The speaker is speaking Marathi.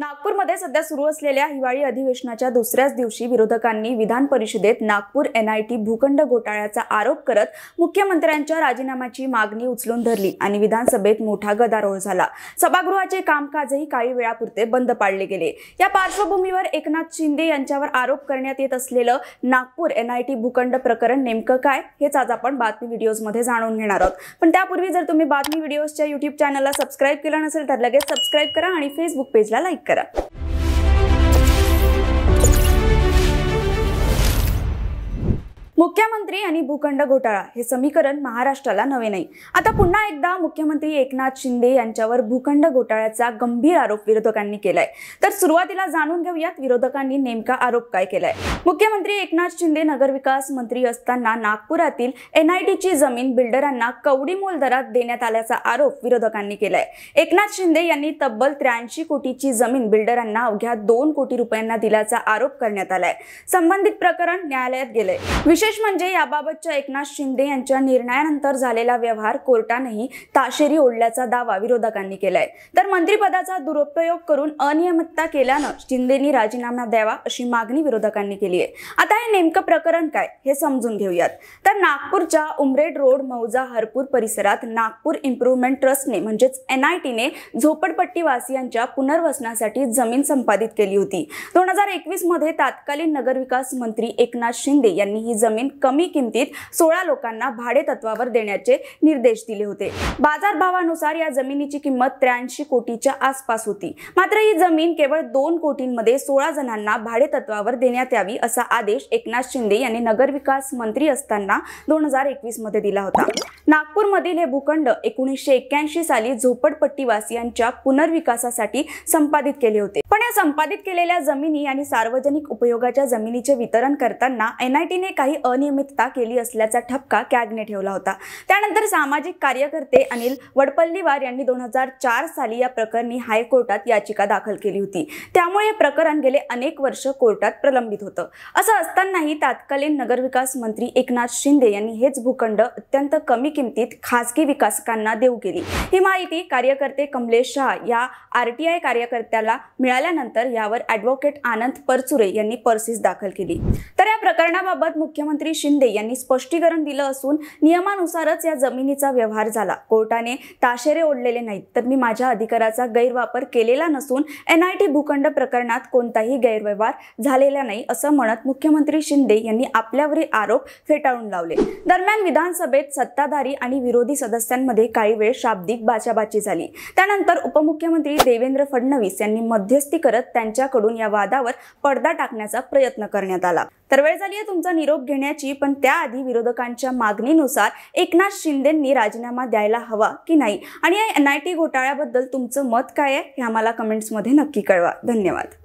नागपूरमध्ये सध्या सुरू असलेल्या हिवाळी अधिवेशनाच्या दुसऱ्याच दिवशी विरोधकांनी विधान परिषदेत नागपूर एनआयटी भूखंड घोटाळ्याचा आरोप करत मुख्यमंत्र्यांच्या राजीनाम्याची मागणी उचलून धरली आणि विधानसभेत मोठा गदारोळ झाला सभागृहाचे कामकाजही काही वेळापुरते बंद पाडले गेले या पार्श्वभूमीवर एकनाथ शिंदे यांच्यावर आरोप करण्यात येत असलेलं नागपूर एनआयटी भूखंड प्रकरण नेमकं काय हेच आज आपण बातमी व्हिडिओजमध्ये जाणून घेणार आहोत पण त्यापूर्वी जर तुम्ही बातमी व्हिडिओजच्या युट्यूब चॅनलला सबस्क्राईब केलं नसेल तर लगेच सबस्क्राईब करा आणि फेसबुक पेजला लाईक करा मुख्यमंत्री आणि भूखंड घोटाळा हे समीकरण महाराष्ट्राला नवे नाही आता पुन्हा एकदा मुख्यमंत्री एकनाथ शिंदे यांच्यावर भूखंड घोटाळ्याचा गंभीर आरोप विरोधकांनी केलाय तर सुरुवातीला जाणून घेऊयात विरोधकांनी नेमका आरोप काय केलाय मुख्यमंत्री एकनाथ शिंदे नगरविकास मंत्री असताना नागपुरातील एनआयटीची जमीन बिल्डरांना कवडी मोल दरात देण्यात आल्याचा आरोप विरोधकांनी केलाय एकनाथ शिंदे यांनी तब्बल त्र्याऐंशी कोटीची जमीन बिल्डरांना अवघ्या दोन कोटी रुपयांना दिल्याचा आरोप करण्यात आलाय संबंधित प्रकरण न्यायालयात गेलंय विशेष म्हणजे याबाबतच्या एकनाथ शिंदे यांच्या निर्णयानंतर झालेला व्यवहार कोर्टानेही ताशेरी ओढल्याचा दावा विरोधकांनी केलाय तर मंत्रीपदाचा दुरुपयोग करून अनियमितता केल्यानं शिंदेनी राजीनामा द्यावा अशी मागणी विरोधकांनी केली आहे आता हे नेमकं प्रकरण काय हे समजून घेऊयात तर नागपूरच्या उमरेड रोड मौजा हरपूर परिसरात नागपूर इम्प्रुव्हमेंट ट्रस्टने म्हणजेच एनआयटीने झोपडपट्टीवासियांच्या पुनर्वसनासाठी जमीन संपादित केली होती दोन हजार एकवीस मध्ये तात्कालीन नगरविकास मंत्री एकनाथ शिंदे यांनी ही जमीन जमीन कमी किमतीत सोळा लोकांना भाडे तत्वावर देण्याचे निर्देश दिले होते भावानुसार या जमिनीची किंमत त्र्याऐंशी कोटीच्या आसपास होती मात्र ही जमीन केवळ दोन कोटींमध्ये सोळा जणांना भाडे तत्वावर देण्यात यावी असा आदेश एकनाथ शिंदे यांनी नगरविकास मंत्री असताना दोन हजार एकवीस मध्ये दिला होता नागपूरमधील हे भूखंड एकोणीसशे एक्क्याऐंशी साली झोपडपट्टीवासियांच्या पुनर्विकासासाठी संपादित केले होते पण या संपादित केलेल्या जमिनी आणि सार्वजनिक उपयोगाच्या जमिनीचे वितरण करताना एनआयटीने काही अनियमितता केली असल्याचा ठपका कॅगने ठेवला होता त्यानंतर सामाजिक कार्यकर्ते अनिल वडपल्लीवार यांनी दोन हजार चार साली या प्रकरणी हायकोर्टात याचिका दाखल केली होती त्यामुळे हे प्रकरण गेले अनेक वर्ष कोर्टात प्रलंबित होतं असं असतानाही तात्कालीन नगरविकास मंत्री एकनाथ शिंदे यांनी हेच भूखंड अत्यंत कमी किमतीत खासगी विकासकांना देऊ केली ही माहिती कार्यकर्ते कमलेश शहा या आर टी आय कार्यकर्त्याला मिळाल्यानंतर यावर ॲडव्होकेट आनंद परचुरे यांनी पर्सिस दाखल केली तर प्रकरणाबाबत मुख्यमंत्री शिंदे यांनी स्पष्टीकरण दिलं असून नियमानुसारच या जमिनीचा व्यवहार झाला कोर्टाने ताशेरे ओढलेले नाहीत तर मी माझ्या अधिकाराचा गैरवापर केलेला नसून एनआयटी भूखंड प्रकरणात कोणताही गैरव्यवहार झालेला नाही असं म्हणत मुख्यमंत्री शिंदे यांनी आपल्यावरील आरोप फेटाळून लावले दरम्यान विधानसभेत सत्ताधारी आणि विरोधी सदस्यांमध्ये काही वेळ शाब्दिक बाचाबाची झाली त्यानंतर उपमुख्यमंत्री देवेंद्र फडणवीस यांनी मध्यस्थी करत त्यांच्याकडून या वादावर पडदा टाकण्याचा प्रयत्न करण्यात आला तर वेळ झाली आहे तुमचा निरोप घेण्याची पण त्याआधी विरोधकांच्या मागणीनुसार एकनाथ शिंदेंनी राजीनामा द्यायला हवा की नाही आणि या एन आय टी घोटाळ्याबद्दल तुमचं मत काय आहे हे आम्हाला कमेंट्समध्ये नक्की कळवा धन्यवाद